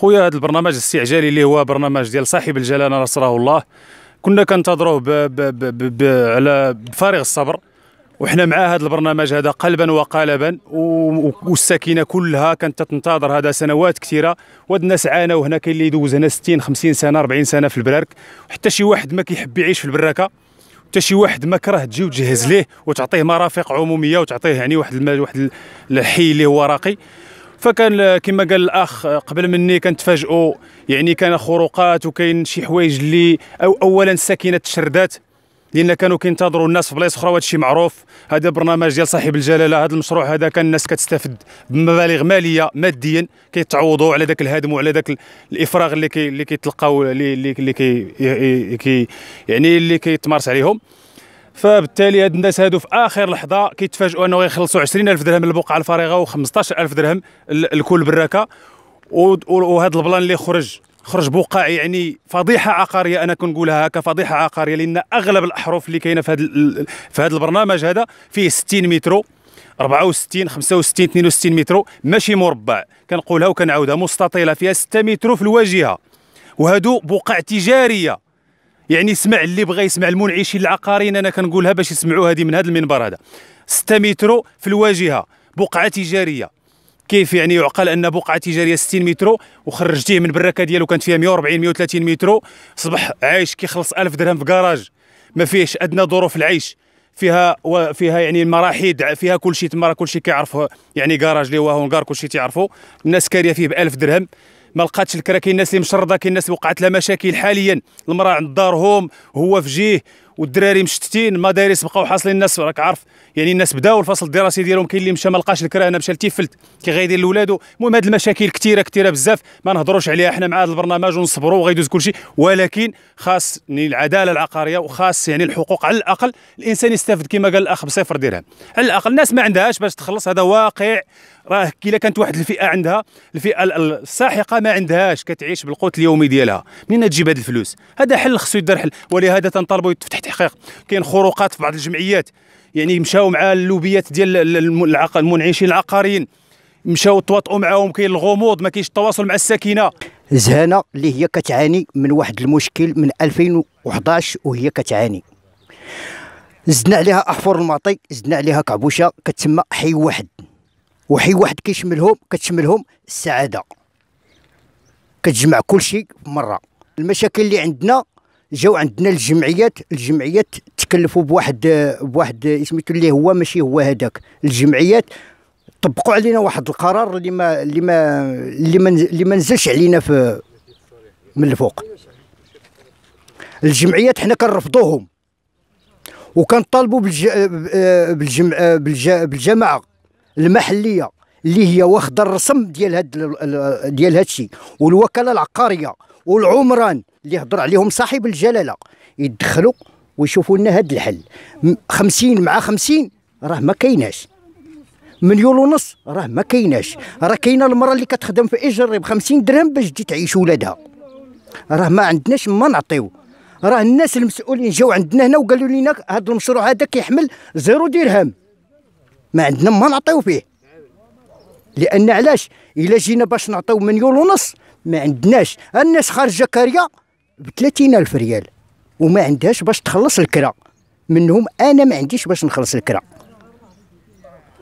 خويا هذا البرنامج الاستعجالي اللي هو برنامج ديال صاحب الجلاله نصره الله كنا كنتظروه على بفارغ الصبر وحنا مع هذا البرنامج هذا قلبا وقالبا والساكنه كلها كانت تنتظر هذا سنوات كثيره وهاد الناس عانوا هنا كاين اللي يدوز هنا 60 50 سنه 40 سنه في البرارك حتى شي واحد ما كيحب يعيش في البراكه حتى شي واحد ما كره تجي وتجهز ليه وتعطيه مرافق عموميه وتعطيه يعني واحد واحد الحي اللي هو راقي فكان كما قال الاخ قبل مني كنتفاجئوا يعني كان خروقات وكاين شي حوايج اللي او اولا السكينه تشردات لان كانوا كينتظروا الناس في بلايص اخرى الشيء معروف هذا برنامج ديال صاحب الجلاله هذا المشروع هذا كان الناس كتستافد بمبالغ ماليه ماديا كيتعوضوا على ذاك الهدم وعلى ذاك الافراغ اللي كي اللي كيتلقاو اللي اللي كي يعني اللي كيتمارس عليهم فبالتالي هاد الناس هادو في اخر لحظه كيتفاجئوا انه غيخلصوا 20000 درهم البقعه الفارغه و15000 درهم لكل براكه وهذا البلان اللي خرج خرج بقاع يعني فضيحه عقاريه انا كنقولها هكا فضيحه عقاريه لان اغلب الاحرف اللي كاينه في هذا في هذا البرنامج هذا فيه 60 مترو 64 65 62 متر ماشي مربع كنقولها وكنعاودها مستطيله فيها 6 متر في الواجهه وهادو بقع تجاريه يعني سمع اللي بغى يسمع المنعشين العقاريين انا كنقولها باش يسمعوا هذه من هذا المنبر هذا 6 متر في الواجهه بقعه تجاريه كيف يعني يعقل ان بقعه تجاريه 60 متر وخرجتيه من البركه ديالو كانت فيها 140 130 متر صبح عايش كيخلص 1000 درهم في كراج ما فيهش ادنى ظروف العيش فيها وفيها يعني المراحيض فيها كل شيء تما كل شيء كيعرفه يعني كراج اللي هو هونغار كل شيء تيعرفوا الناس كاريه فيه ب 1000 درهم ما لقاتش الكره كاين الناس اللي مشرده كاين الناس اللي وقعت لها مشاكل حاليا المراه عند دارهم هو في جيه والدراري مشتتين المدارس بقاو حاصلين الناس راك عارف يعني الناس بداو الفصل الدراسي ديالهم كاين اللي مشى ما لقاش الكره انا مشى لتيفلت كي غيدير لولادو المهم هاد المشاكل كثيره كثيره بزاف ما نهضروش عليها احنا مع هذا البرنامج ونصبروا وغيدوز كلشي ولكن خاص العداله العقاريه وخاص يعني الحقوق على الاقل الانسان يستافد كما قال الاخ بصفر درهم على الاقل الناس ما عندهاش باش تخلص هذا واقع راه كي كانت واحد الفئه عندها الفئه الساحقه ما عندهاش كتعيش بالقوت اليومي ديالها منين تجيب هاد الفلوس هذا حل خصو يدار حل ولهذا تنطالبوا يتفتح تحقيق كاين خروقات في بعض الجمعيات يعني مشاو مع اللوبيات ديال المنعشين العقاريين مشاو تواطؤوا معاهم كاين الغموض ما كاينش التواصل مع الساكنه زهانه اللي هي كتعاني من واحد المشكل من 2011 وهي كتعاني زدنا عليها احفور المعطي زدنا عليها كعبوشه كتسمى حي واحد وحي واحد كيشملهم كتشملهم السعاده كتجمع كل شيء مره المشاكل اللي عندنا جاو عندنا الجمعيات الجمعيات تكلفوا بواحد بواحد سميتو اللي هو ماشي هو هذاك الجمعيات طبقوا علينا واحد القرار اللي ما اللي ما اللي ما اللي ما نزلش علينا في من الفوق الجمعيات حنا كنرفضوهم وكنطالبوا بالج... آه، آه، بالجمع... آه، بالجماعه المحليه اللي هي واخده الرسم ديال هاد ديال هاد الشيء والوكاله العقاريه والعمران اللي هضر عليهم صاحب الجلاله يدخلوا ويشوفوا لنا هاد الحل 50 مع 50 راه ما كايناش مليون ونص راه ما كايناش راه كاينه المراه اللي كتخدم في اجر ب 50 درهم باش تجي تعيش ولادها راه ما عندناش ما نعطيو راه الناس المسؤولين جاو عندنا هنا وقالوا لنا هذا المشروع هذا كيحمل زيرو درهم ما عندنا ما نعطيو فيه لان علاش الا جينا باش نعطيو مليون ونص ما عندناش الناس خارجه كاريه ب 30000 ريال وما عندهاش باش تخلص الكرا منهم انا ما عنديش باش نخلص الكرا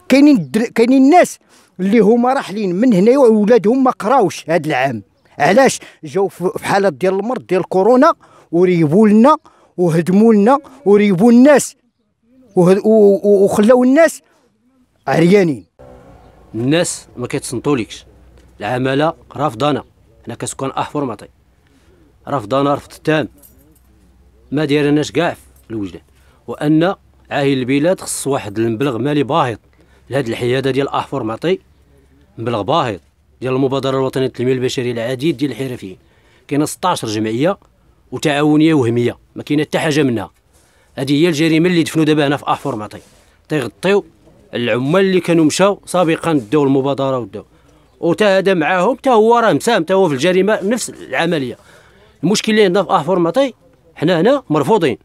كاينين كاينين الناس اللي هما راحلين من هنا وولادهم ما قراوش هذا العام علاش جاو في حاله ديال المرض ديال كورونا وريبوا لنا وهدموا لنا وريبوا الناس وخلاو الناس عريانين الناس ما كيتصنتولكش العماله رافضانا حنا كسكان احفر مطي رافضانا رفض تام ما دايرناش كاع في الوجدان وان عاهل البلاد خص واحد المبلغ مالي باهظ لهاد الحياده ديال احفر معطي مبلغ باهظ ديال المبادره الوطنيه للتنميه البشريه العديد ديال الحرفيين كاينه 16 جمعيه وتعاونيه وهميه ما كاينه حتى حاجه منها هذه هي الجريمه اللي دفنوا دابا هنا في احفر معطي تيغطيو العمال اللي كانوا مشاو سابقا داو المبادره وداو وتا هذا معاهم تا هو راه مساهم تا هو في الجريمه نفس العمليه المشكل اللي عندنا في افورماطي حنا هنا مرفوضين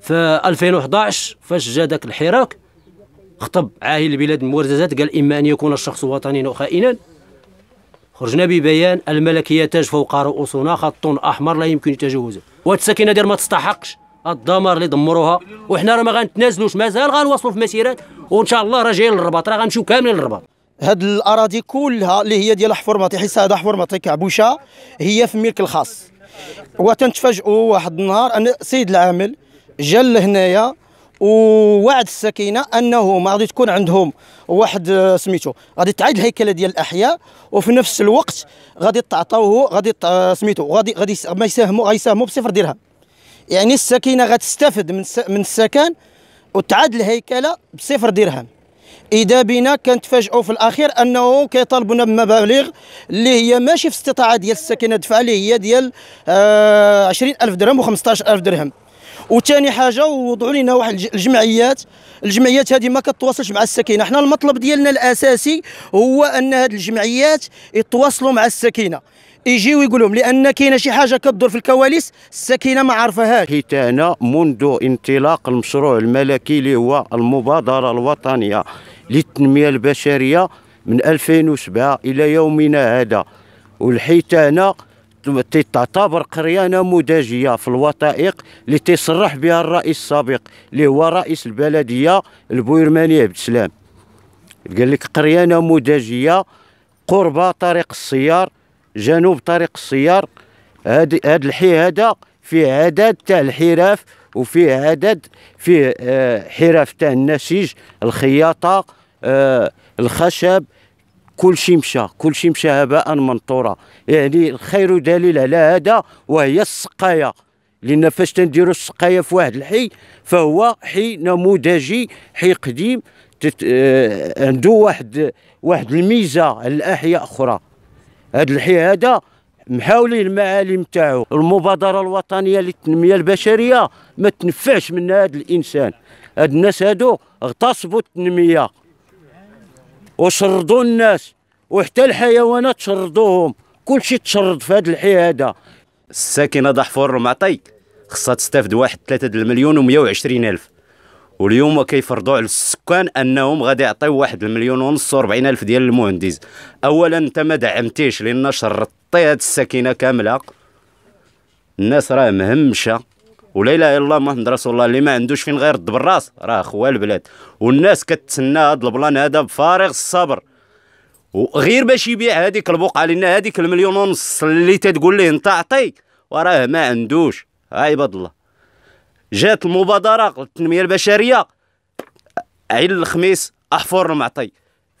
في 2011 فاش جا داك الحراك خطب عاهل البلاد المورزات قال اما ان يكون الشخص وطنيا او خائنا خرجنا ببيان الملكيه تاج فوق رؤوسنا خط احمر لا يمكن تجاوزه وهاد السكينه ديال ما تستحقش الدمار اللي دمروها وحنا راه ما غنتنازلوش مازال غنواصلوا في مسيرات وان شاء الله راه جايين للرباط راه غنمشيو كاملين للرباط هاد الاراضي كلها اللي هي ديال حفرماطي حيت هذا حفرماطي كعبوشه هي في الملك الخاص وتنتفاجئوا واحد النهار ان السيد العامل جا لهنايا ووعد السكينه انه ما غادي تكون عندهم واحد سميتو غادي تعاد الهيكله ديال الاحياء وفي نفس الوقت غادي تعطوه غادي سميتو غادي غادي ما يساهموا غيساهموا بصفر درهم يعني السكينه غتستافد من من السكن وتعاد الهيكله بصفر درهم اذا بنا كنتفاجئوا في الاخير انه كيطالبونا بمبالغ اللي هي ماشي في استطاعه ديال السكينه تدفع اللي هي ديال آه 20000 درهم و15000 درهم وثاني حاجه ووضعوا لنا واحد الجمعيات الجمعيات هذه ما كتواصلش مع السكينه حنا المطلب ديالنا الاساسي هو ان هذه الجمعيات يتواصلوا مع السكينه يجيو يقول لهم لان كاينه شي حاجه كدور في الكواليس السكينه ما عارفاهاش حيت انا منذ انطلاق المشروع الملكي اللي هو المبادره الوطنيه للتنميه البشريه من 2007 الى يومنا هذا هنا تعتبر قريه نموذجيه في الوثائق اللي تصرح بها الرئيس السابق اللي هو رئيس البلديه البويرماني عبد السلام قال لك قريه نموذجيه قرب طريق السيار جنوب طريق السيار هاد هاد الحي هذا فيه عدد تاع الحراف وفيه عدد فيه آه حراف تاع النسيج الخياطه آه الخشب كل شيء مشى كل شيء مشى هباء منطورا يعني الخير دليل على هذا وهي السقايه لان فاش تنديروا السقايه في واحد الحي فهو حي نموذجي حي قديم تت... آه، عنده واحد واحد الميزه على الاحياء اخرى هاد الحي هذا محاولين المعالم تاعو المبادره الوطنيه للتنميه البشريه ما تنفعش من هذا الانسان هاد الناس هادو اغتصبوا التنميه وشردوا الناس وحتى الحيوانات شردوهم كل شيء تشرد في هذا الحي هذا الساكنه ضحفور المعطي خصها تستافد واحد 3 المليون و120 الف واليوم كيفرضوا على السكان انهم غادي يعطيو واحد المليون ونص و الف ديال المهندس اولا انت ما دعمتيش لان شرطتي هاد السكينه كامله الناس راه مهمشه ولا اله الا الله محمد رسول الله اللي ما عندوش فين غير يرد بالراس راه خوا البلاد والناس كتسنى هاد البلان هذا بفارغ الصبر وغير باش يبيع هذيك البقعه لان هذيك المليون ونص اللي تتقول ليه انت عطي وراه ما عندوش عباد الله جات المبادره للتنميه البشريه عيد الخميس احفر المعطي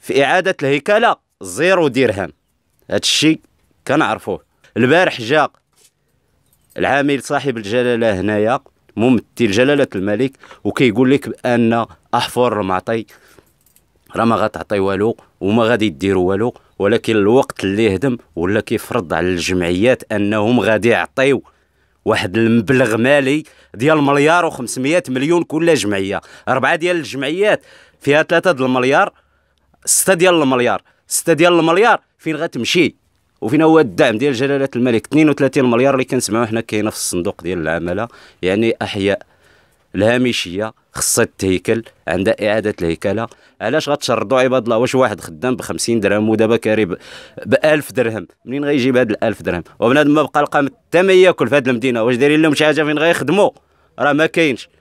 في اعاده الهيكله زيرو درهم هادشي الشيء كنعرفوه البارح جا العامل صاحب الجلاله هنايا ممثل جلاله الملك وكيقول لك بان احفر المعطي راه ما غتعطي والو وما غادي ديروا والو ولكن الوقت اللي هدم ولا كيفرض على الجمعيات انهم غادي يعطيو واحد المبلغ مالي ديال مليار و500 مليون كل جمعيه اربعه ديال الجمعيات فيها ثلاثه ديال المليار سته ديال المليار سته ديال المليار فين غتمشي وفين هو الدعم ديال جلاله الملك 32 مليار اللي كنسمعوا حنا كاينه في الصندوق ديال العماله يعني احياء الهامشيه خصها تتهيكل عندها اعاده الهيكله علاش غتشردوا عباد الله واش واحد خدام ب 50 درهم ودابا كاري ب 1000 درهم منين غيجيب هاد ال 1000 درهم وبنادم ما بقى لقى حتى ما ياكل في هاد المدينه واش دايرين لهم شي حاجه فين غيخدموا راه ما كاينش